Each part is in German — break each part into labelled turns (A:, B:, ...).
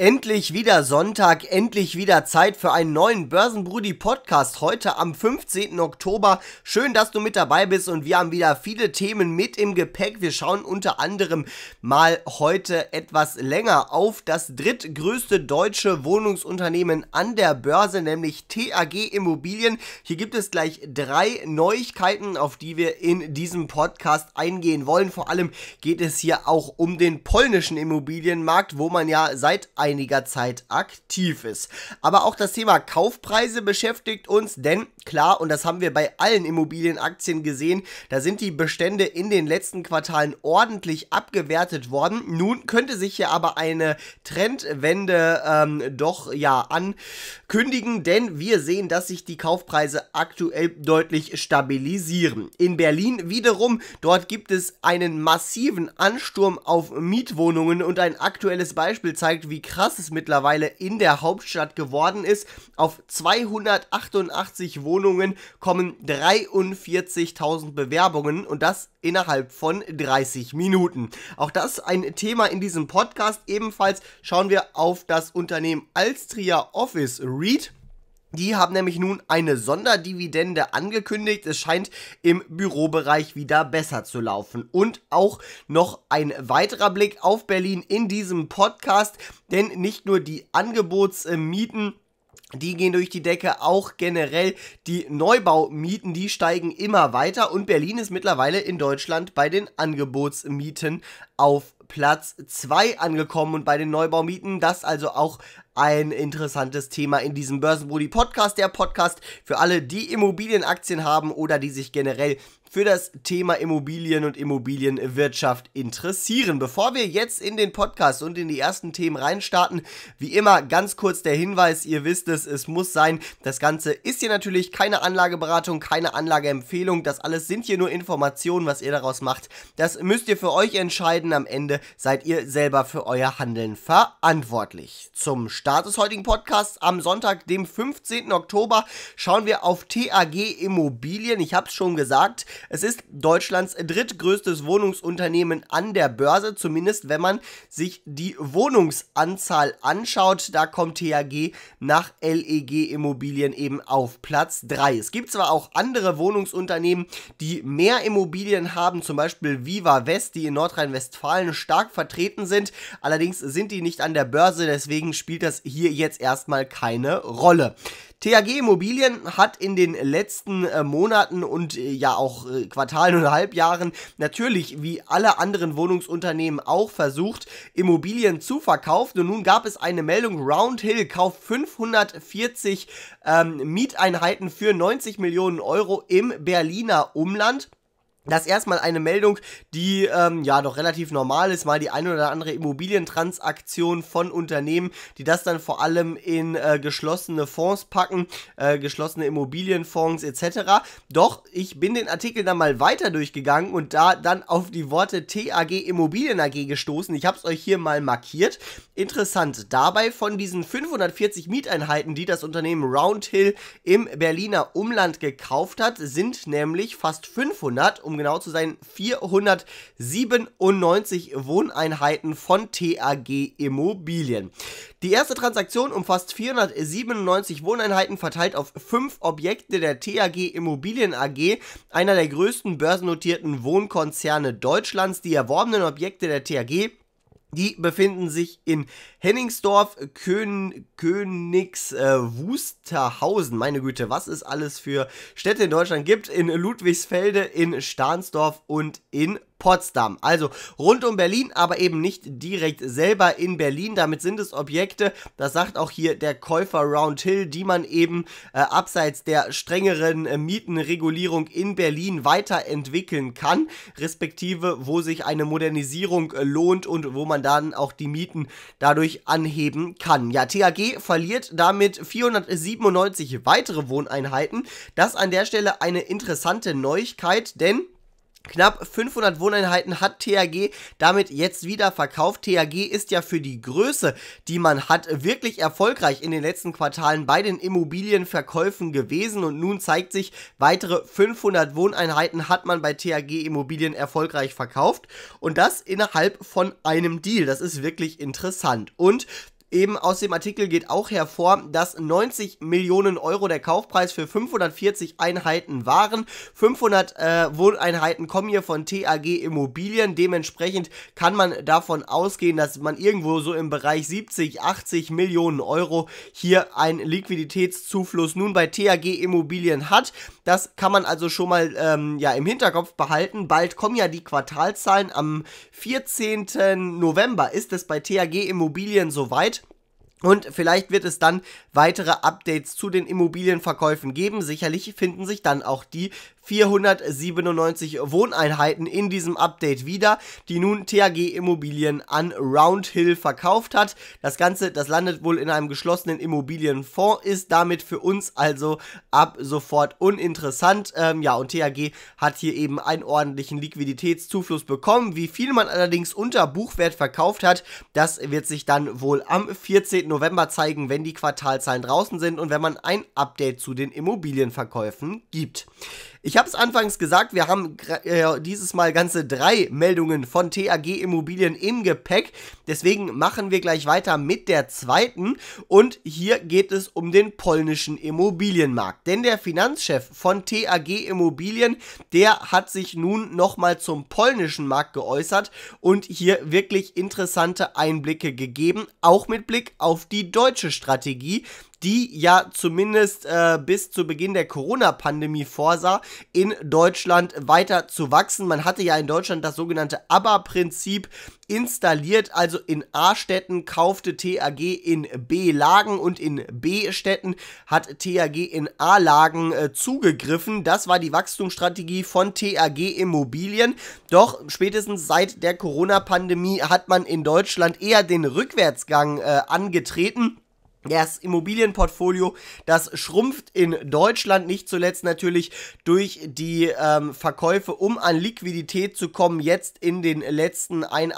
A: Endlich wieder Sonntag, endlich wieder Zeit für einen neuen Börsenbrudi Podcast heute am 15. Oktober. Schön, dass du mit dabei bist und wir haben wieder viele Themen mit im Gepäck. Wir schauen unter anderem mal heute etwas länger auf das drittgrößte deutsche Wohnungsunternehmen an der Börse, nämlich TAG Immobilien. Hier gibt es gleich drei Neuigkeiten, auf die wir in diesem Podcast eingehen wollen. Vor allem geht es hier auch um den polnischen Immobilienmarkt, wo man ja seit einem einiger Zeit aktiv ist. Aber auch das Thema Kaufpreise beschäftigt uns, denn klar, und das haben wir bei allen Immobilienaktien gesehen, da sind die Bestände in den letzten Quartalen ordentlich abgewertet worden. Nun könnte sich hier aber eine Trendwende ähm, doch ja ankündigen, denn wir sehen, dass sich die Kaufpreise aktuell deutlich stabilisieren. In Berlin wiederum, dort gibt es einen massiven Ansturm auf Mietwohnungen und ein aktuelles Beispiel zeigt, wie krass krass es mittlerweile in der Hauptstadt geworden ist. Auf 288 Wohnungen kommen 43.000 Bewerbungen und das innerhalb von 30 Minuten. Auch das ein Thema in diesem Podcast. Ebenfalls schauen wir auf das Unternehmen Alstria Office Read. Die haben nämlich nun eine Sonderdividende angekündigt. Es scheint im Bürobereich wieder besser zu laufen. Und auch noch ein weiterer Blick auf Berlin in diesem Podcast, denn nicht nur die Angebotsmieten die gehen durch die Decke, auch generell die Neubaumieten, die steigen immer weiter und Berlin ist mittlerweile in Deutschland bei den Angebotsmieten auf Platz 2 angekommen und bei den Neubaumieten. Das also auch ein interessantes Thema in diesem Börsenbrudi Podcast, der Podcast für alle, die Immobilienaktien haben oder die sich generell für das Thema Immobilien und Immobilienwirtschaft interessieren. Bevor wir jetzt in den Podcast und in die ersten Themen reinstarten, wie immer ganz kurz der Hinweis, ihr wisst es, es muss sein, das Ganze ist hier natürlich keine Anlageberatung, keine Anlageempfehlung, das alles sind hier nur Informationen, was ihr daraus macht. Das müsst ihr für euch entscheiden, am Ende seid ihr selber für euer Handeln verantwortlich. Zum Start des heutigen Podcasts am Sonntag, dem 15. Oktober, schauen wir auf TAG Immobilien. Ich habe es schon gesagt, es ist Deutschlands drittgrößtes Wohnungsunternehmen an der Börse, zumindest wenn man sich die Wohnungsanzahl anschaut. Da kommt THG nach LEG Immobilien eben auf Platz 3. Es gibt zwar auch andere Wohnungsunternehmen, die mehr Immobilien haben, zum Beispiel Viva West, die in Nordrhein-Westfalen stark vertreten sind. Allerdings sind die nicht an der Börse, deswegen spielt das hier jetzt erstmal keine Rolle. THG Immobilien hat in den letzten äh, Monaten und äh, ja auch äh, Quartalen und Halbjahren natürlich wie alle anderen Wohnungsunternehmen auch versucht, Immobilien zu verkaufen. Und nun gab es eine Meldung, Roundhill kauft 540 ähm, Mieteinheiten für 90 Millionen Euro im Berliner Umland. Das ist erstmal eine Meldung, die ähm, ja doch relativ normal ist, mal die ein oder andere Immobilientransaktion von Unternehmen, die das dann vor allem in äh, geschlossene Fonds packen, äh, geschlossene Immobilienfonds etc. Doch ich bin den Artikel dann mal weiter durchgegangen und da dann auf die Worte TAG Immobilien AG gestoßen. Ich habe es euch hier mal markiert. Interessant dabei von diesen 540 Mieteinheiten, die das Unternehmen Roundhill im Berliner Umland gekauft hat, sind nämlich fast 500 um genau zu sein, 497 Wohneinheiten von TAG Immobilien. Die erste Transaktion umfasst 497 Wohneinheiten verteilt auf fünf Objekte der TAG Immobilien AG, einer der größten börsennotierten Wohnkonzerne Deutschlands. Die erworbenen Objekte der TAG die befinden sich in Henningsdorf, Kön Königs äh, Wusterhausen. Meine Güte, was es alles für Städte in Deutschland gibt. In Ludwigsfelde, in Stahnsdorf und in Potsdam. Also rund um Berlin, aber eben nicht direkt selber in Berlin. Damit sind es Objekte, das sagt auch hier der Käufer Round Hill, die man eben äh, abseits der strengeren äh, Mietenregulierung in Berlin weiterentwickeln kann, respektive wo sich eine Modernisierung äh, lohnt und wo man dann auch die Mieten dadurch anheben kann. Ja, TAG verliert damit 497 weitere Wohneinheiten. Das an der Stelle eine interessante Neuigkeit, denn Knapp 500 Wohneinheiten hat THG damit jetzt wieder verkauft. THG ist ja für die Größe, die man hat, wirklich erfolgreich in den letzten Quartalen bei den Immobilienverkäufen gewesen und nun zeigt sich, weitere 500 Wohneinheiten hat man bei THG Immobilien erfolgreich verkauft und das innerhalb von einem Deal. Das ist wirklich interessant und Eben aus dem Artikel geht auch hervor, dass 90 Millionen Euro der Kaufpreis für 540 Einheiten waren. 500 äh, Wohneinheiten kommen hier von TAG Immobilien. Dementsprechend kann man davon ausgehen, dass man irgendwo so im Bereich 70, 80 Millionen Euro hier einen Liquiditätszufluss nun bei TAG Immobilien hat. Das kann man also schon mal ähm, ja, im Hinterkopf behalten. Bald kommen ja die Quartalzahlen. Am 14. November ist es bei TAG Immobilien soweit. Und vielleicht wird es dann weitere Updates zu den Immobilienverkäufen geben. Sicherlich finden sich dann auch die 497 Wohneinheiten in diesem Update wieder, die nun THG Immobilien an Roundhill verkauft hat. Das Ganze, das landet wohl in einem geschlossenen Immobilienfonds, ist damit für uns also ab sofort uninteressant. Ähm, ja, und THG hat hier eben einen ordentlichen Liquiditätszufluss bekommen. Wie viel man allerdings unter Buchwert verkauft hat, das wird sich dann wohl am 14. November zeigen, wenn die Quartalzahlen draußen sind und wenn man ein Update zu den Immobilienverkäufen gibt. Ich habe es anfangs gesagt, wir haben äh, dieses Mal ganze drei Meldungen von TAG Immobilien im Gepäck. Deswegen machen wir gleich weiter mit der zweiten. Und hier geht es um den polnischen Immobilienmarkt. Denn der Finanzchef von TAG Immobilien, der hat sich nun nochmal zum polnischen Markt geäußert und hier wirklich interessante Einblicke gegeben, auch mit Blick auf die deutsche Strategie die ja zumindest äh, bis zu Beginn der Corona-Pandemie vorsah, in Deutschland weiter zu wachsen. Man hatte ja in Deutschland das sogenannte ABBA-Prinzip installiert, also in A-Städten kaufte TAG in B-Lagen und in B-Städten hat TAG in A-Lagen äh, zugegriffen. Das war die Wachstumsstrategie von TAG Immobilien. Doch spätestens seit der Corona-Pandemie hat man in Deutschland eher den Rückwärtsgang äh, angetreten. Das Immobilienportfolio, das schrumpft in Deutschland nicht zuletzt natürlich durch die ähm, Verkäufe, um an Liquidität zu kommen, jetzt in den letzten ein,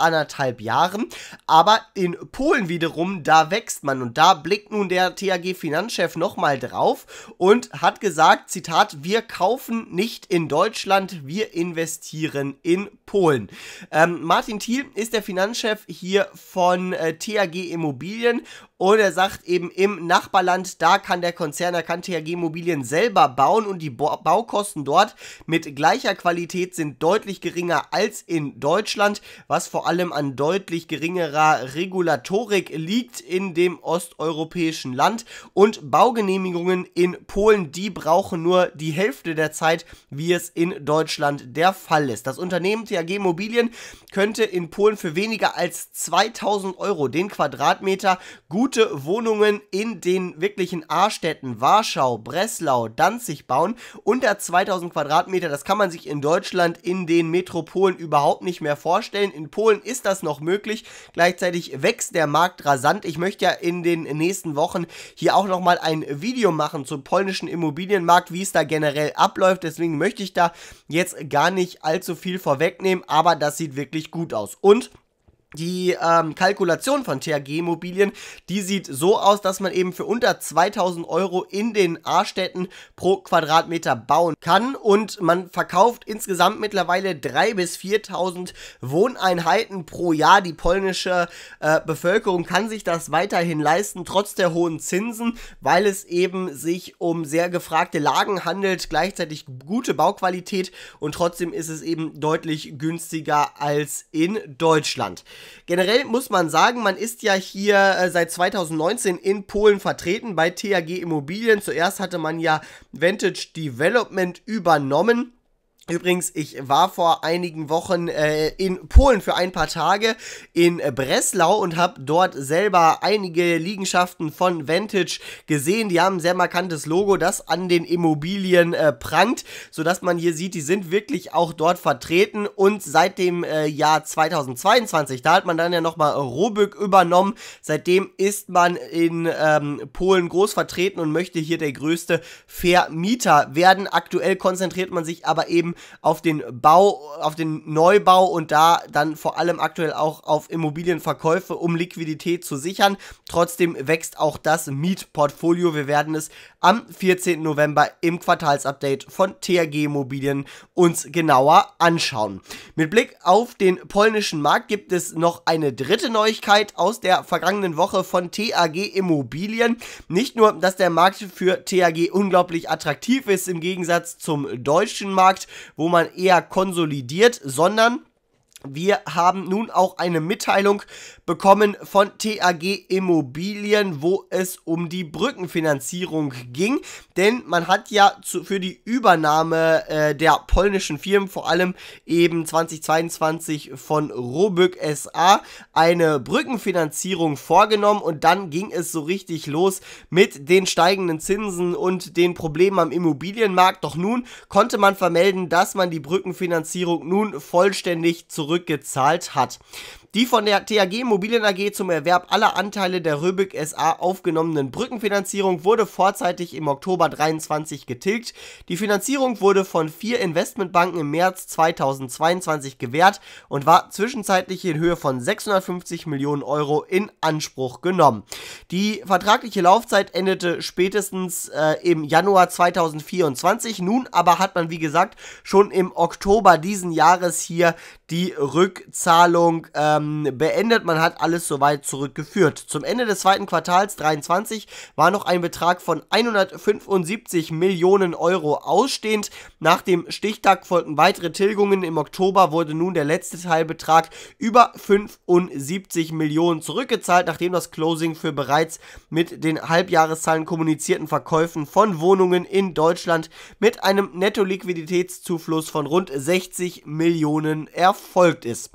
A: Jahren. Aber in Polen wiederum, da wächst man und da blickt nun der TAG-Finanzchef nochmal drauf und hat gesagt, Zitat, wir kaufen nicht in Deutschland, wir investieren in Polen. Ähm, Martin Thiel ist der Finanzchef hier von äh, TAG Immobilien und er sagt eben im Nachbarland, da kann der Konzern erkannte THG Immobilien selber bauen und die Bo Baukosten dort mit gleicher Qualität sind deutlich geringer als in Deutschland, was vor allem an deutlich geringerer Regulatorik liegt in dem osteuropäischen Land. Und Baugenehmigungen in Polen, die brauchen nur die Hälfte der Zeit, wie es in Deutschland der Fall ist. Das Unternehmen THG Immobilien könnte in Polen für weniger als 2000 Euro den Quadratmeter gut gute Wohnungen in den wirklichen A-Städten Warschau, Breslau, Danzig bauen. Unter 2000 Quadratmeter, das kann man sich in Deutschland in den Metropolen überhaupt nicht mehr vorstellen. In Polen ist das noch möglich. Gleichzeitig wächst der Markt rasant. Ich möchte ja in den nächsten Wochen hier auch nochmal ein Video machen zum polnischen Immobilienmarkt, wie es da generell abläuft. Deswegen möchte ich da jetzt gar nicht allzu viel vorwegnehmen, aber das sieht wirklich gut aus. Und die ähm, Kalkulation von THG-Immobilien, die sieht so aus, dass man eben für unter 2000 Euro in den A-Städten pro Quadratmeter bauen kann und man verkauft insgesamt mittlerweile 3.000 bis 4.000 Wohneinheiten pro Jahr. Die polnische äh, Bevölkerung kann sich das weiterhin leisten, trotz der hohen Zinsen, weil es eben sich um sehr gefragte Lagen handelt, gleichzeitig gute Bauqualität und trotzdem ist es eben deutlich günstiger als in Deutschland. Generell muss man sagen, man ist ja hier äh, seit 2019 in Polen vertreten bei THG Immobilien. Zuerst hatte man ja Vantage Development übernommen Übrigens, ich war vor einigen Wochen äh, in Polen für ein paar Tage in Breslau und habe dort selber einige Liegenschaften von Vantage gesehen. Die haben ein sehr markantes Logo, das an den Immobilien äh, prangt, sodass man hier sieht, die sind wirklich auch dort vertreten. Und seit dem äh, Jahr 2022, da hat man dann ja nochmal Robyg übernommen. Seitdem ist man in ähm, Polen groß vertreten und möchte hier der größte Vermieter werden. Aktuell konzentriert man sich aber eben auf den Bau, auf den Neubau und da dann vor allem aktuell auch auf Immobilienverkäufe, um Liquidität zu sichern. Trotzdem wächst auch das Mietportfolio. Wir werden es am 14. November im Quartalsupdate von TRG Immobilien uns genauer anschauen. Mit Blick auf den polnischen Markt gibt es noch eine dritte Neuigkeit aus der vergangenen Woche von TAG Immobilien. Nicht nur, dass der Markt für TAG unglaublich attraktiv ist im Gegensatz zum deutschen Markt, wo man eher konsolidiert, sondern wir haben nun auch eine Mitteilung bekommen von TAG Immobilien, wo es um die Brückenfinanzierung ging. Denn man hat ja zu, für die Übernahme äh, der polnischen Firmen, vor allem eben 2022 von Robyg SA, eine Brückenfinanzierung vorgenommen. Und dann ging es so richtig los mit den steigenden Zinsen und den Problemen am Immobilienmarkt. Doch nun konnte man vermelden, dass man die Brückenfinanzierung nun vollständig zurück zurückgezahlt hat die von der TAG Immobilien AG zum Erwerb aller Anteile der Röbig SA aufgenommenen Brückenfinanzierung wurde vorzeitig im Oktober 23 getilgt. Die Finanzierung wurde von vier Investmentbanken im März 2022 gewährt und war zwischenzeitlich in Höhe von 650 Millionen Euro in Anspruch genommen. Die vertragliche Laufzeit endete spätestens äh, im Januar 2024. Nun aber hat man, wie gesagt, schon im Oktober diesen Jahres hier die Rückzahlung äh, ähm, beendet. Man hat alles soweit zurückgeführt. Zum Ende des zweiten Quartals 23 war noch ein Betrag von 175 Millionen Euro ausstehend. Nach dem Stichtag folgten weitere Tilgungen. Im Oktober wurde nun der letzte Teilbetrag über 75 Millionen zurückgezahlt, nachdem das Closing für bereits mit den Halbjahreszahlen kommunizierten Verkäufen von Wohnungen in Deutschland mit einem Netto-Liquiditätszufluss von rund 60 Millionen erfolgt ist.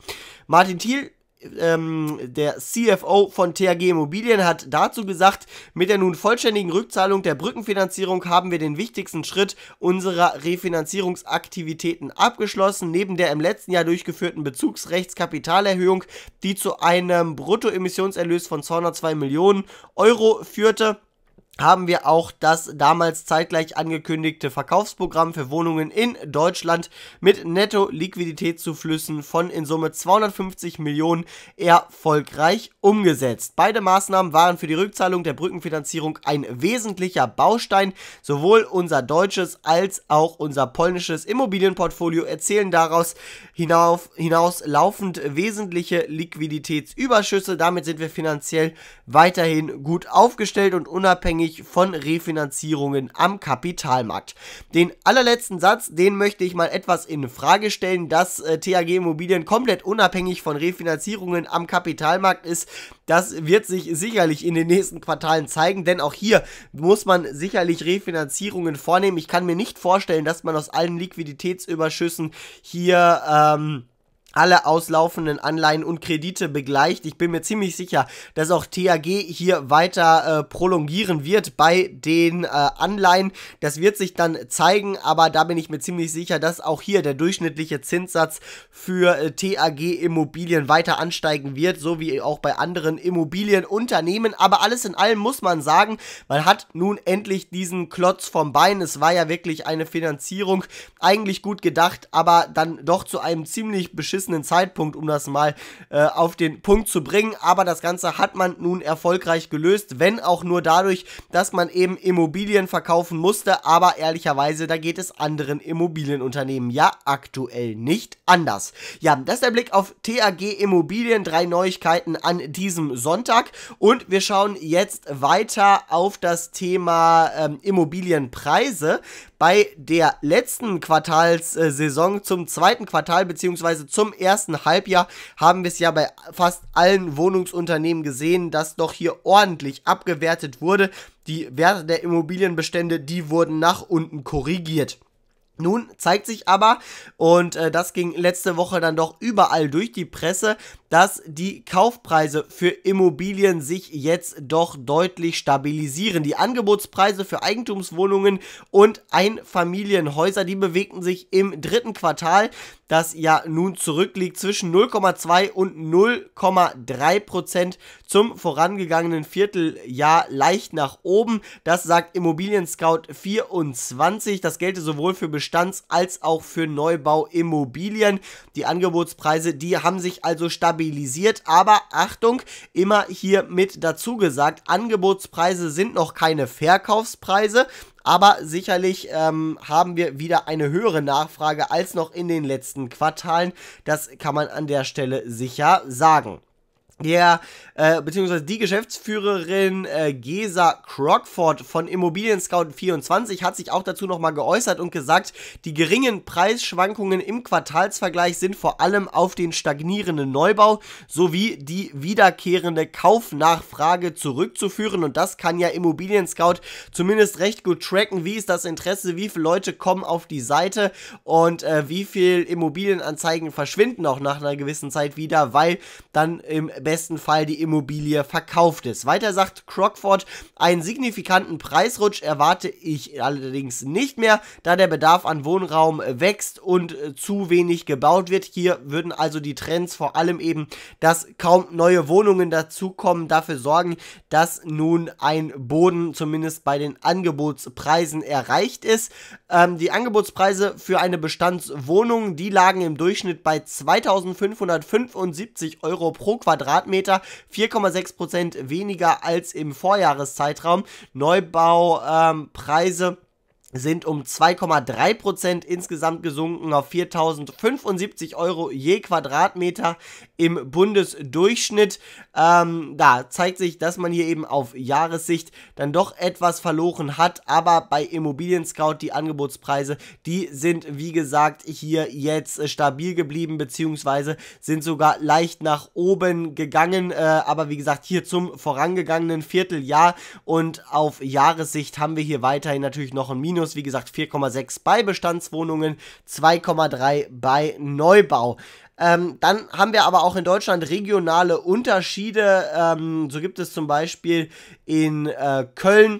A: Martin Thiel ähm, der CFO von TAG Immobilien hat dazu gesagt, mit der nun vollständigen Rückzahlung der Brückenfinanzierung haben wir den wichtigsten Schritt unserer Refinanzierungsaktivitäten abgeschlossen. Neben der im letzten Jahr durchgeführten Bezugsrechtskapitalerhöhung, die zu einem Bruttoemissionserlös von 202 Millionen Euro führte, haben wir auch das damals zeitgleich angekündigte Verkaufsprogramm für Wohnungen in Deutschland mit Netto-Liquiditätszuflüssen von in Summe 250 Millionen erfolgreich umgesetzt. Beide Maßnahmen waren für die Rückzahlung der Brückenfinanzierung ein wesentlicher Baustein. Sowohl unser deutsches als auch unser polnisches Immobilienportfolio erzählen daraus hinauf, hinaus laufend wesentliche Liquiditätsüberschüsse. Damit sind wir finanziell weiterhin gut aufgestellt und unabhängig abhängig von Refinanzierungen am Kapitalmarkt. Den allerletzten Satz, den möchte ich mal etwas in Frage stellen, dass äh, TAG Immobilien komplett unabhängig von Refinanzierungen am Kapitalmarkt ist. Das wird sich sicherlich in den nächsten Quartalen zeigen, denn auch hier muss man sicherlich Refinanzierungen vornehmen. Ich kann mir nicht vorstellen, dass man aus allen Liquiditätsüberschüssen hier ähm, alle auslaufenden Anleihen und Kredite begleicht. Ich bin mir ziemlich sicher, dass auch TAG hier weiter äh, prolongieren wird bei den äh, Anleihen. Das wird sich dann zeigen, aber da bin ich mir ziemlich sicher, dass auch hier der durchschnittliche Zinssatz für äh, TAG Immobilien weiter ansteigen wird, so wie auch bei anderen Immobilienunternehmen. Aber alles in allem muss man sagen, man hat nun endlich diesen Klotz vom Bein. Es war ja wirklich eine Finanzierung eigentlich gut gedacht, aber dann doch zu einem ziemlich beschissenen beschissenen Zeitpunkt, um das mal äh, auf den Punkt zu bringen. Aber das Ganze hat man nun erfolgreich gelöst, wenn auch nur dadurch, dass man eben Immobilien verkaufen musste. Aber ehrlicherweise, da geht es anderen Immobilienunternehmen ja aktuell nicht anders. Ja, das ist der Blick auf TAG Immobilien. Drei Neuigkeiten an diesem Sonntag. Und wir schauen jetzt weiter auf das Thema ähm, Immobilienpreise bei der letzten Quartalssaison zum zweiten Quartal bzw. zum ersten Halbjahr haben wir es ja bei fast allen Wohnungsunternehmen gesehen, dass doch hier ordentlich abgewertet wurde. Die Werte der Immobilienbestände, die wurden nach unten korrigiert. Nun zeigt sich aber, und äh, das ging letzte Woche dann doch überall durch die Presse, dass die Kaufpreise für Immobilien sich jetzt doch deutlich stabilisieren. Die Angebotspreise für Eigentumswohnungen und Einfamilienhäuser, die bewegten sich im dritten Quartal, das ja nun zurückliegt zwischen 0,2 und 0,3 Prozent zum vorangegangenen Vierteljahr leicht nach oben. Das sagt Immobilien Scout 24. Das gelte sowohl für Bestands- als auch für Neubauimmobilien. Die Angebotspreise, die haben sich also stabilisiert stabilisiert, aber Achtung, immer hier mit dazu gesagt, Angebotspreise sind noch keine Verkaufspreise, aber sicherlich ähm, haben wir wieder eine höhere Nachfrage als noch in den letzten Quartalen. Das kann man an der Stelle sicher sagen der, äh, beziehungsweise die Geschäftsführerin äh, Gesa Crockford von Immobilien Scout 24 hat sich auch dazu nochmal geäußert und gesagt, die geringen Preisschwankungen im Quartalsvergleich sind vor allem auf den stagnierenden Neubau sowie die wiederkehrende Kaufnachfrage zurückzuführen und das kann ja Immobilien Scout zumindest recht gut tracken, wie ist das Interesse, wie viele Leute kommen auf die Seite und äh, wie viele Immobilienanzeigen verschwinden auch nach einer gewissen Zeit wieder, weil dann im besten Fall die Immobilie verkauft ist. Weiter sagt Crockford, einen signifikanten Preisrutsch erwarte ich allerdings nicht mehr, da der Bedarf an Wohnraum wächst und äh, zu wenig gebaut wird. Hier würden also die Trends vor allem eben, dass kaum neue Wohnungen dazukommen, dafür sorgen, dass nun ein Boden zumindest bei den Angebotspreisen erreicht ist. Ähm, die Angebotspreise für eine Bestandswohnung, die lagen im Durchschnitt bei 2575 Euro pro Quadratmeter. Quadratmeter, 4,6% weniger als im Vorjahreszeitraum. Neubaupreise ähm, sind um 2,3% insgesamt gesunken auf 4.075 Euro je Quadratmeter im Bundesdurchschnitt. Ähm, da zeigt sich, dass man hier eben auf Jahressicht dann doch etwas verloren hat, aber bei Immobilien Scout die Angebotspreise, die sind wie gesagt hier jetzt stabil geblieben, beziehungsweise sind sogar leicht nach oben gegangen, äh, aber wie gesagt hier zum vorangegangenen Vierteljahr und auf Jahressicht haben wir hier weiterhin natürlich noch ein Minus Minus, wie gesagt, 4,6 bei Bestandswohnungen, 2,3 bei Neubau. Ähm, dann haben wir aber auch in Deutschland regionale Unterschiede. Ähm, so gibt es zum Beispiel in äh, Köln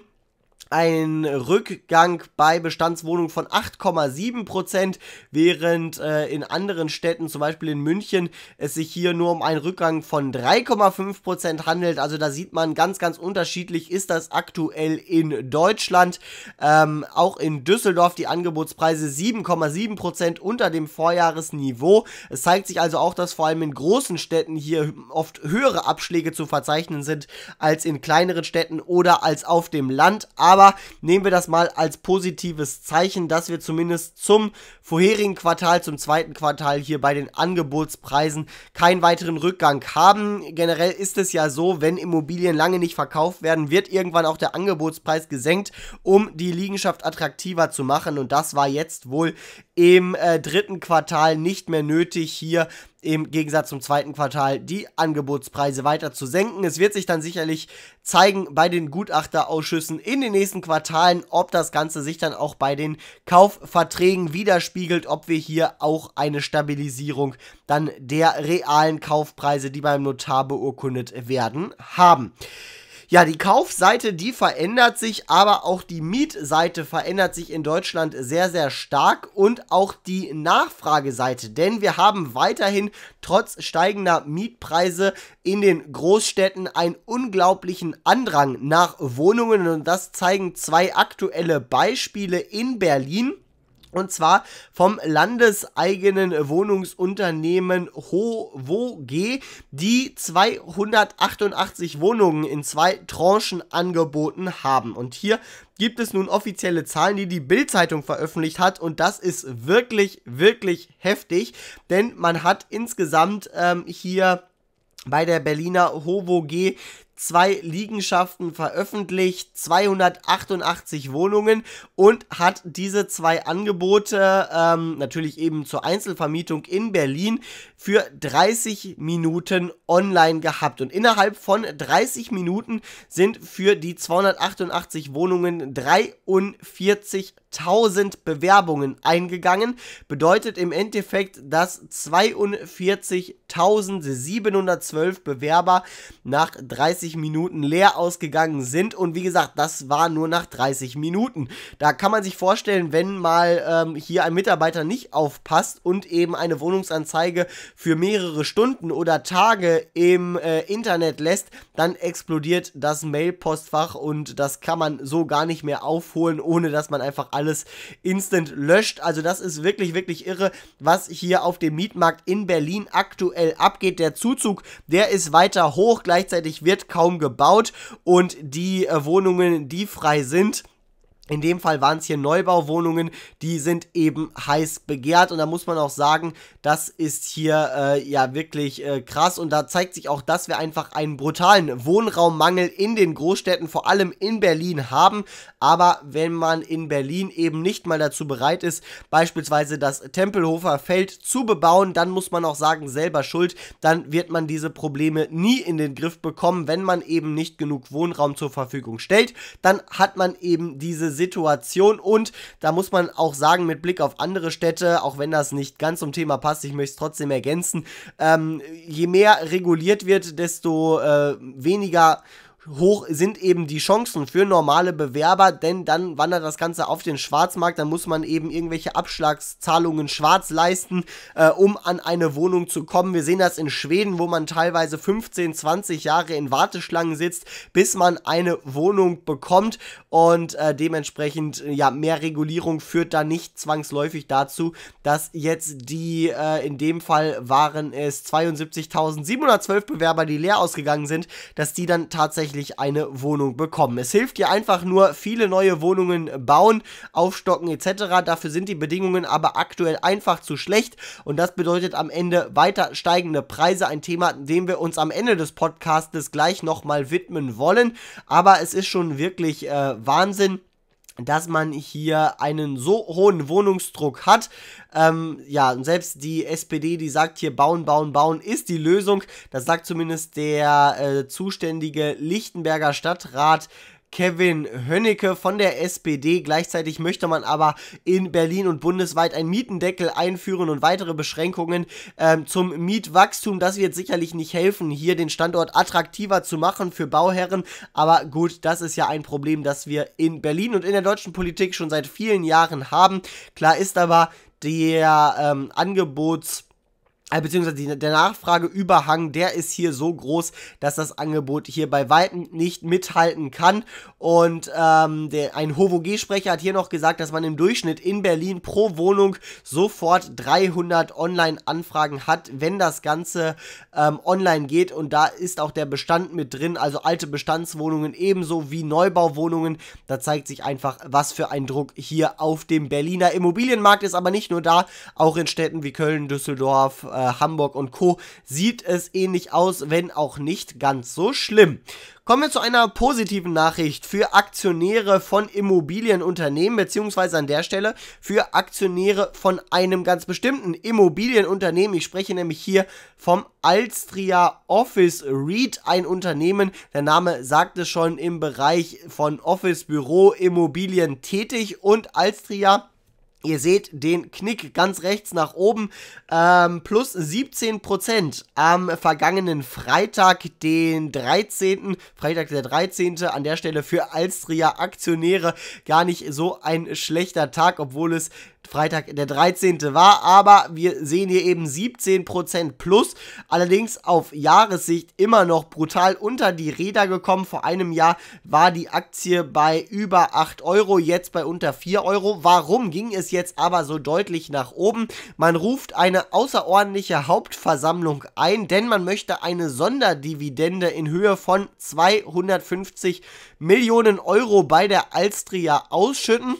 A: ein Rückgang bei Bestandswohnungen von 8,7 Prozent, während äh, in anderen Städten, zum Beispiel in München, es sich hier nur um einen Rückgang von 3,5 Prozent handelt. Also da sieht man ganz, ganz unterschiedlich ist das aktuell in Deutschland. Ähm, auch in Düsseldorf die Angebotspreise 7,7 Prozent unter dem Vorjahresniveau. Es zeigt sich also auch, dass vor allem in großen Städten hier oft höhere Abschläge zu verzeichnen sind als in kleineren Städten oder als auf dem Land. Aber aber nehmen wir das mal als positives Zeichen, dass wir zumindest zum vorherigen Quartal, zum zweiten Quartal hier bei den Angebotspreisen keinen weiteren Rückgang haben. Generell ist es ja so, wenn Immobilien lange nicht verkauft werden, wird irgendwann auch der Angebotspreis gesenkt, um die Liegenschaft attraktiver zu machen und das war jetzt wohl im äh, dritten Quartal nicht mehr nötig hier im Gegensatz zum zweiten Quartal die Angebotspreise weiter zu senken. Es wird sich dann sicherlich zeigen bei den Gutachterausschüssen in den nächsten Quartalen, ob das Ganze sich dann auch bei den Kaufverträgen widerspiegelt, ob wir hier auch eine Stabilisierung dann der realen Kaufpreise, die beim Notar beurkundet werden, haben. Ja, die Kaufseite, die verändert sich, aber auch die Mietseite verändert sich in Deutschland sehr, sehr stark und auch die Nachfrageseite. Denn wir haben weiterhin trotz steigender Mietpreise in den Großstädten einen unglaublichen Andrang nach Wohnungen. Und das zeigen zwei aktuelle Beispiele in Berlin. Und zwar vom landeseigenen Wohnungsunternehmen HOWOG, die 288 Wohnungen in zwei Tranchen angeboten haben. Und hier gibt es nun offizielle Zahlen, die die Bild-Zeitung veröffentlicht hat. Und das ist wirklich, wirklich heftig, denn man hat insgesamt ähm, hier bei der Berliner HOWOG zwei Liegenschaften veröffentlicht, 288 Wohnungen und hat diese zwei Angebote ähm, natürlich eben zur Einzelvermietung in Berlin für 30 Minuten online gehabt. Und innerhalb von 30 Minuten sind für die 288 Wohnungen 43 1000 Bewerbungen eingegangen, bedeutet im Endeffekt, dass 42.712 Bewerber nach 30 30 Minuten leer ausgegangen sind. Und wie gesagt, das war nur nach 30 Minuten. Da kann man sich vorstellen, wenn mal ähm, hier ein Mitarbeiter nicht aufpasst und eben eine Wohnungsanzeige für mehrere Stunden oder Tage im äh, Internet lässt, dann explodiert das Mailpostfach und das kann man so gar nicht mehr aufholen, ohne dass man einfach alles instant löscht. Also das ist wirklich, wirklich irre, was hier auf dem Mietmarkt in Berlin aktuell abgeht. Der Zuzug, der ist weiter hoch. Gleichzeitig wird kaum kaum gebaut und die äh, Wohnungen, die frei sind, in dem Fall waren es hier Neubauwohnungen, die sind eben heiß begehrt und da muss man auch sagen, das ist hier äh, ja wirklich äh, krass und da zeigt sich auch, dass wir einfach einen brutalen Wohnraummangel in den Großstädten, vor allem in Berlin haben, aber wenn man in Berlin eben nicht mal dazu bereit ist, beispielsweise das Tempelhofer Feld zu bebauen, dann muss man auch sagen, selber schuld, dann wird man diese Probleme nie in den Griff bekommen, wenn man eben nicht genug Wohnraum zur Verfügung stellt, dann hat man eben diese Situation und da muss man auch sagen, mit Blick auf andere Städte, auch wenn das nicht ganz zum Thema passt, ich möchte es trotzdem ergänzen, ähm, je mehr reguliert wird, desto äh, weniger hoch sind eben die Chancen für normale Bewerber, denn dann wandert das Ganze auf den Schwarzmarkt, dann muss man eben irgendwelche Abschlagszahlungen schwarz leisten, äh, um an eine Wohnung zu kommen. Wir sehen das in Schweden, wo man teilweise 15, 20 Jahre in Warteschlangen sitzt, bis man eine Wohnung bekommt und äh, dementsprechend ja mehr Regulierung führt da nicht zwangsläufig dazu, dass jetzt die äh, in dem Fall waren es 72.712 Bewerber, die leer ausgegangen sind, dass die dann tatsächlich tatsächlich eine Wohnung bekommen. Es hilft dir einfach nur, viele neue Wohnungen bauen, aufstocken etc. Dafür sind die Bedingungen aber aktuell einfach zu schlecht und das bedeutet am Ende weiter steigende Preise. Ein Thema, dem wir uns am Ende des Podcastes gleich nochmal widmen wollen. Aber es ist schon wirklich äh, Wahnsinn dass man hier einen so hohen Wohnungsdruck hat. Ähm, ja, und selbst die SPD, die sagt hier, bauen, bauen, bauen ist die Lösung. Das sagt zumindest der äh, zuständige Lichtenberger Stadtrat Kevin Hönnecke von der SPD. Gleichzeitig möchte man aber in Berlin und bundesweit einen Mietendeckel einführen und weitere Beschränkungen ähm, zum Mietwachstum. Das wird sicherlich nicht helfen, hier den Standort attraktiver zu machen für Bauherren. Aber gut, das ist ja ein Problem, das wir in Berlin und in der deutschen Politik schon seit vielen Jahren haben. Klar ist aber, der ähm, Angebots- also beziehungsweise die, der Nachfrageüberhang, der ist hier so groß, dass das Angebot hier bei Weitem nicht mithalten kann. Und ähm, der, ein HOVOG-Sprecher hat hier noch gesagt, dass man im Durchschnitt in Berlin pro Wohnung sofort 300 Online-Anfragen hat, wenn das Ganze ähm, online geht. Und da ist auch der Bestand mit drin, also alte Bestandswohnungen ebenso wie Neubauwohnungen. Da zeigt sich einfach, was für ein Druck hier auf dem Berliner Immobilienmarkt ist. Aber nicht nur da, auch in Städten wie Köln, Düsseldorf, äh, Hamburg und Co. sieht es ähnlich aus, wenn auch nicht ganz so schlimm. Kommen wir zu einer positiven Nachricht für Aktionäre von Immobilienunternehmen, beziehungsweise an der Stelle für Aktionäre von einem ganz bestimmten Immobilienunternehmen. Ich spreche nämlich hier vom Alstria Office REIT, ein Unternehmen, der Name sagt es schon, im Bereich von Office, Büro, Immobilien tätig und Alstria Ihr seht den Knick ganz rechts nach oben, ähm, plus 17% am vergangenen Freitag, den 13., Freitag der 13., an der Stelle für Alstria Aktionäre gar nicht so ein schlechter Tag, obwohl es Freitag der 13. war, aber wir sehen hier eben 17% plus, allerdings auf Jahressicht immer noch brutal unter die Räder gekommen. Vor einem Jahr war die Aktie bei über 8 Euro, jetzt bei unter 4 Euro. Warum ging es jetzt? jetzt aber so deutlich nach oben. Man ruft eine außerordentliche Hauptversammlung ein, denn man möchte eine Sonderdividende in Höhe von 250 Millionen Euro bei der Alstria ausschütten.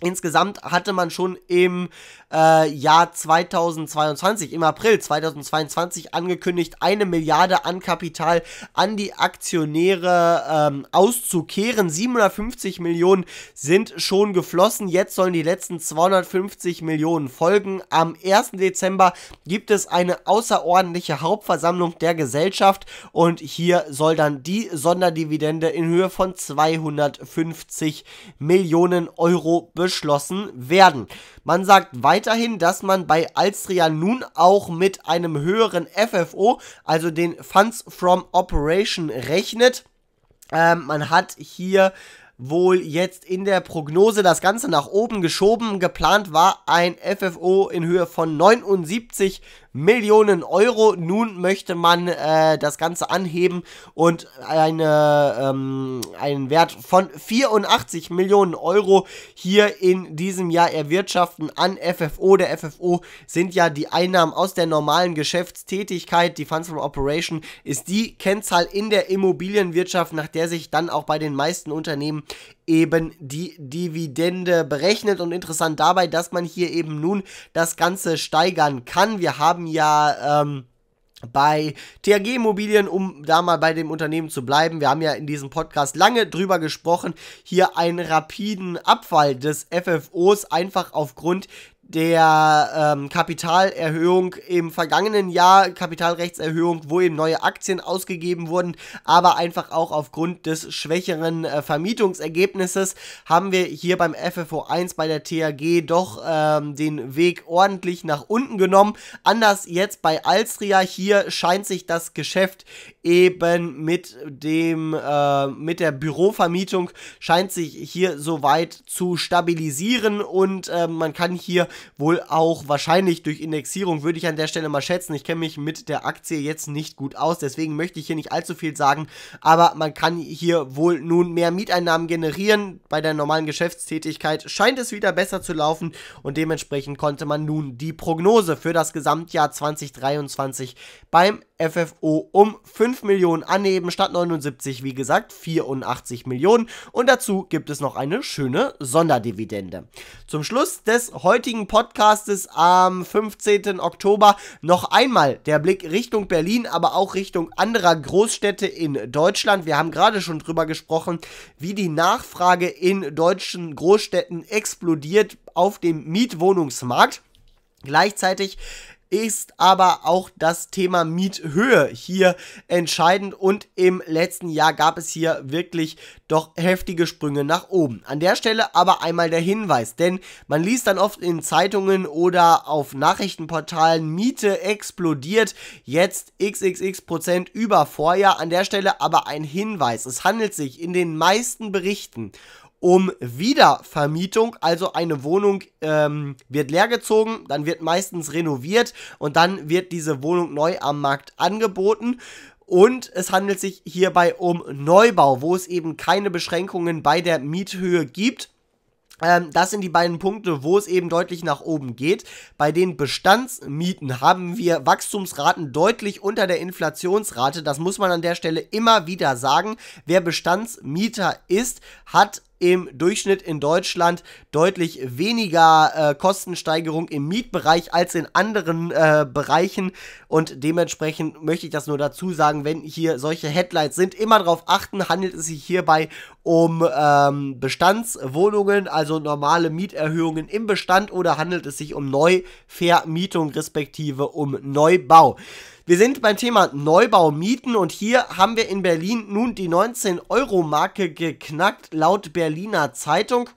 A: Insgesamt hatte man schon im äh, Jahr 2022, im April 2022 angekündigt, eine Milliarde an Kapital an die Aktionäre ähm, auszukehren. 750 Millionen sind schon geflossen. Jetzt sollen die letzten 250 Millionen folgen. Am 1. Dezember gibt es eine außerordentliche Hauptversammlung der Gesellschaft und hier soll dann die Sonderdividende in Höhe von 250 Millionen Euro beschließen geschlossen werden. Man sagt weiterhin, dass man bei Alstria nun auch mit einem höheren FFO, also den Funds from Operation, rechnet. Ähm, man hat hier wohl jetzt in der Prognose das Ganze nach oben geschoben. Geplant war ein FFO in Höhe von 79 Millionen Euro. Nun möchte man äh, das Ganze anheben und eine, ähm, einen Wert von 84 Millionen Euro hier in diesem Jahr erwirtschaften an FFO. Der FFO sind ja die Einnahmen aus der normalen Geschäftstätigkeit. Die Funds from Operation ist die Kennzahl in der Immobilienwirtschaft, nach der sich dann auch bei den meisten Unternehmen eben die Dividende berechnet. Und interessant dabei, dass man hier eben nun das Ganze steigern kann. Wir haben haben ja ähm, bei THG Immobilien, um da mal bei dem Unternehmen zu bleiben. Wir haben ja in diesem Podcast lange drüber gesprochen, hier einen rapiden Abfall des FFOs einfach aufgrund der ähm, Kapitalerhöhung im vergangenen Jahr, Kapitalrechtserhöhung, wo eben neue Aktien ausgegeben wurden, aber einfach auch aufgrund des schwächeren äh, Vermietungsergebnisses haben wir hier beim FFO1 bei der TAG doch ähm, den Weg ordentlich nach unten genommen. Anders jetzt bei Alstria, hier scheint sich das Geschäft eben mit dem äh, mit der Bürovermietung scheint sich hier soweit zu stabilisieren und äh, man kann hier wohl auch wahrscheinlich durch Indexierung würde ich an der Stelle mal schätzen. Ich kenne mich mit der Aktie jetzt nicht gut aus, deswegen möchte ich hier nicht allzu viel sagen, aber man kann hier wohl nun mehr Mieteinnahmen generieren. Bei der normalen Geschäftstätigkeit scheint es wieder besser zu laufen und dementsprechend konnte man nun die Prognose für das Gesamtjahr 2023 beim FFO um 5 5 Millionen anheben, statt 79, wie gesagt, 84 Millionen. Und dazu gibt es noch eine schöne Sonderdividende. Zum Schluss des heutigen Podcastes am 15. Oktober noch einmal der Blick Richtung Berlin, aber auch Richtung anderer Großstädte in Deutschland. Wir haben gerade schon drüber gesprochen, wie die Nachfrage in deutschen Großstädten explodiert auf dem Mietwohnungsmarkt. Gleichzeitig ist aber auch das Thema Miethöhe hier entscheidend und im letzten Jahr gab es hier wirklich doch heftige Sprünge nach oben. An der Stelle aber einmal der Hinweis, denn man liest dann oft in Zeitungen oder auf Nachrichtenportalen Miete explodiert jetzt xxx Prozent über Vorjahr. An der Stelle aber ein Hinweis, es handelt sich in den meisten Berichten um Wiedervermietung. Also eine Wohnung ähm, wird leergezogen, dann wird meistens renoviert und dann wird diese Wohnung neu am Markt angeboten. Und es handelt sich hierbei um Neubau, wo es eben keine Beschränkungen bei der Miethöhe gibt. Ähm, das sind die beiden Punkte, wo es eben deutlich nach oben geht. Bei den Bestandsmieten haben wir Wachstumsraten deutlich unter der Inflationsrate. Das muss man an der Stelle immer wieder sagen. Wer Bestandsmieter ist, hat im Durchschnitt in Deutschland deutlich weniger äh, Kostensteigerung im Mietbereich als in anderen äh, Bereichen. Und dementsprechend möchte ich das nur dazu sagen, wenn hier solche Headlights sind, immer darauf achten, handelt es sich hierbei um ähm, Bestandswohnungen, also normale Mieterhöhungen im Bestand oder handelt es sich um Neuvermietung respektive um Neubau. Wir sind beim Thema Neubaumieten und hier haben wir in Berlin nun die 19-Euro-Marke geknackt, laut Berliner Zeitung.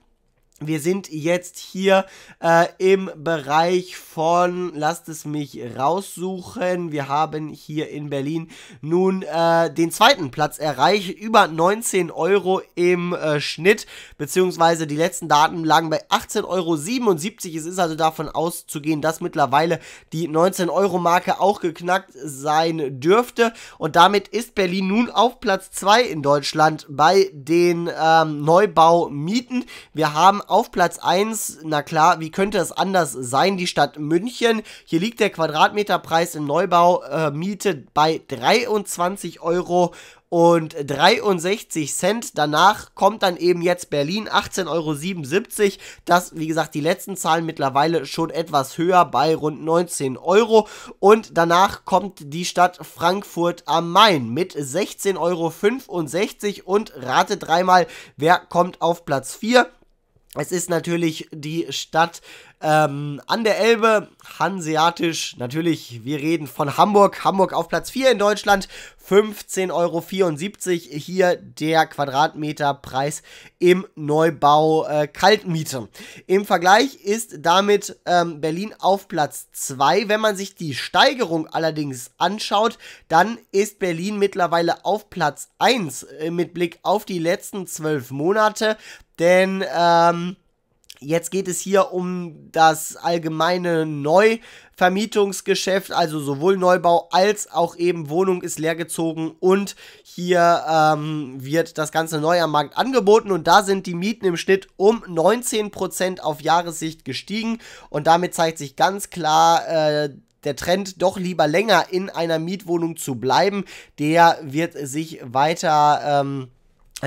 A: Wir sind jetzt hier äh, im Bereich von, lasst es mich raussuchen, wir haben hier in Berlin nun äh, den zweiten Platz erreicht, über 19 Euro im äh, Schnitt, beziehungsweise die letzten Daten lagen bei 18,77 Euro. Es ist also davon auszugehen, dass mittlerweile die 19 Euro Marke auch geknackt sein dürfte. Und damit ist Berlin nun auf Platz 2 in Deutschland bei den ähm, Neubaumieten. Wir haben auf Platz 1, na klar, wie könnte es anders sein, die Stadt München. Hier liegt der Quadratmeterpreis im Neubau äh, Miete bei 23 Euro und 63 Cent. Danach kommt dann eben jetzt Berlin 18,77 Euro. Das, wie gesagt, die letzten Zahlen mittlerweile schon etwas höher bei rund 19 Euro. Und danach kommt die Stadt Frankfurt am Main mit 16,65 Euro. Und rate dreimal, wer kommt auf Platz 4? Es ist natürlich die Stadt ähm, an der Elbe, hanseatisch. Natürlich, wir reden von Hamburg. Hamburg auf Platz 4 in Deutschland, 15,74 Euro. Hier der Quadratmeterpreis im Neubau äh, Kaltmiete. Im Vergleich ist damit ähm, Berlin auf Platz 2. Wenn man sich die Steigerung allerdings anschaut, dann ist Berlin mittlerweile auf Platz 1 äh, mit Blick auf die letzten 12 Monate denn ähm, jetzt geht es hier um das allgemeine Neuvermietungsgeschäft, also sowohl Neubau als auch eben Wohnung ist leergezogen und hier ähm, wird das Ganze neu am Markt angeboten und da sind die Mieten im Schnitt um 19% auf Jahressicht gestiegen und damit zeigt sich ganz klar, äh, der Trend, doch lieber länger in einer Mietwohnung zu bleiben, der wird sich weiter ähm,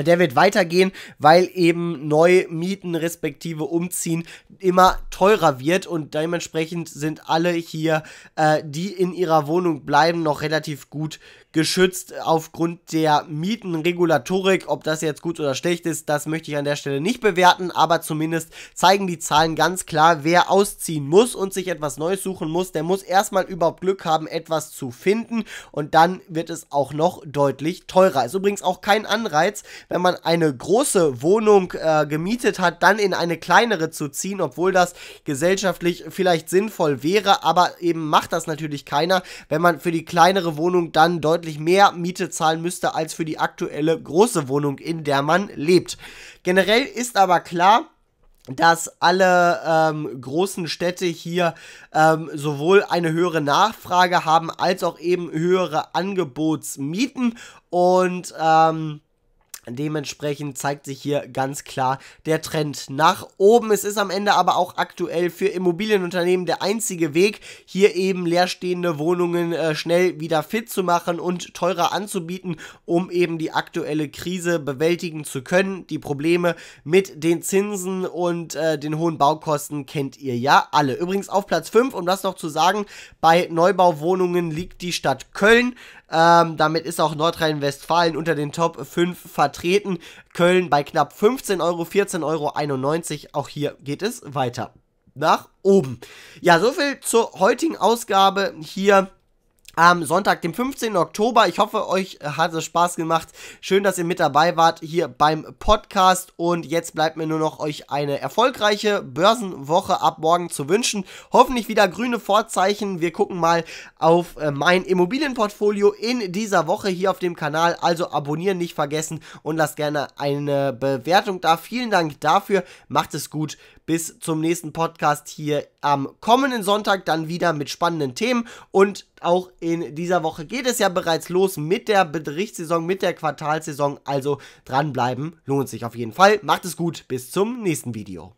A: der wird weitergehen, weil eben neu Mieten respektive Umziehen immer teurer wird und dementsprechend sind alle hier, äh, die in ihrer Wohnung bleiben, noch relativ gut geschützt aufgrund der Mietenregulatorik. Ob das jetzt gut oder schlecht ist, das möchte ich an der Stelle nicht bewerten, aber zumindest zeigen die Zahlen ganz klar, wer ausziehen muss und sich etwas Neues suchen muss, der muss erstmal überhaupt Glück haben, etwas zu finden und dann wird es auch noch deutlich teurer. Ist übrigens auch kein Anreiz, wenn man eine große Wohnung äh, gemietet hat, dann in eine kleinere zu ziehen, obwohl das gesellschaftlich vielleicht sinnvoll wäre, aber eben macht das natürlich keiner, wenn man für die kleinere Wohnung dann deutlich deutlich mehr Miete zahlen müsste als für die aktuelle große Wohnung, in der man lebt. Generell ist aber klar, dass alle ähm, großen Städte hier ähm, sowohl eine höhere Nachfrage haben als auch eben höhere Angebotsmieten und ähm, Dementsprechend zeigt sich hier ganz klar der Trend nach oben. Es ist am Ende aber auch aktuell für Immobilienunternehmen der einzige Weg, hier eben leerstehende Wohnungen äh, schnell wieder fit zu machen und teurer anzubieten, um eben die aktuelle Krise bewältigen zu können. Die Probleme mit den Zinsen und äh, den hohen Baukosten kennt ihr ja alle. Übrigens auf Platz 5, um das noch zu sagen, bei Neubauwohnungen liegt die Stadt Köln. Ähm, damit ist auch Nordrhein-Westfalen unter den Top 5 vertreten. Köln bei knapp 15 Euro, 14,91 Euro. Auch hier geht es weiter nach oben. Ja, soviel zur heutigen Ausgabe hier am Sonntag, dem 15. Oktober. Ich hoffe, euch hat es Spaß gemacht. Schön, dass ihr mit dabei wart hier beim Podcast. Und jetzt bleibt mir nur noch euch eine erfolgreiche Börsenwoche ab morgen zu wünschen. Hoffentlich wieder grüne Vorzeichen. Wir gucken mal auf äh, mein Immobilienportfolio in dieser Woche hier auf dem Kanal. Also abonnieren nicht vergessen und lasst gerne eine Bewertung da. Vielen Dank dafür. Macht es gut bis zum nächsten Podcast hier am kommenden Sonntag dann wieder mit spannenden Themen. Und auch in dieser Woche geht es ja bereits los mit der Berichtssaison, mit der Quartalsaison. Also dranbleiben lohnt sich auf jeden Fall. Macht es gut, bis zum nächsten Video.